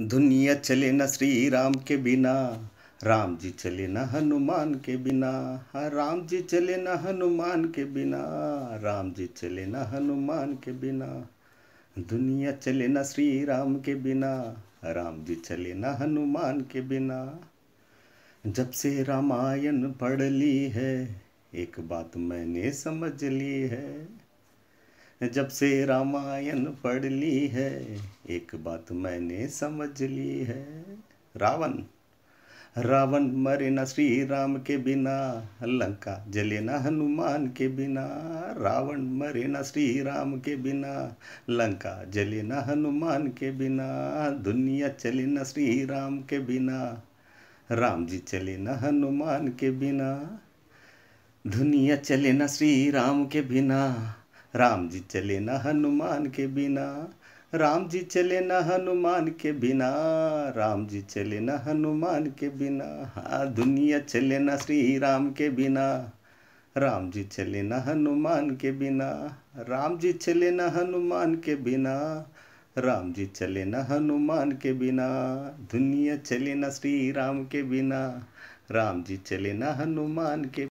दुनिया चले ना श्री राम के बिना राम जी चले ना हनुमान के बिना राम जी चले ना हनुमान के बिना राम जी चले ना हनुमान के बिना दुनिया चले ना श्री राम के बिना राम जी चले ना हनुमान के बिना जब से रामायण पढ़ ली है एक बात मैंने समझ ली है जब से रामायण पढ़ ली है एक बात मैंने समझ ली है रावण रावण मरे न श्री राम के बिना लंका जले न हनुमान के बिना रावण मरे न श्री राम के बिना लंका जले ना हनुमान के बिना दुनिया चले ना श्री राम के बिना राम जी चले न हनुमान के बिना दुनिया चले ना श्री राम के बिना राम जी चले न हनुमान के बिना राम जी चले न हनुमान के बिना राम जी चले न हनुमान के बिना हाँ दुनिया चले न श्री राम के बिना राम जी चले न हनुमान के बिना राम जी चले न हनुमान के बिना राम जी चले न हनुमान के बिना दुनिया चले न श्री राम के बिना राम जी चले न हनुमान के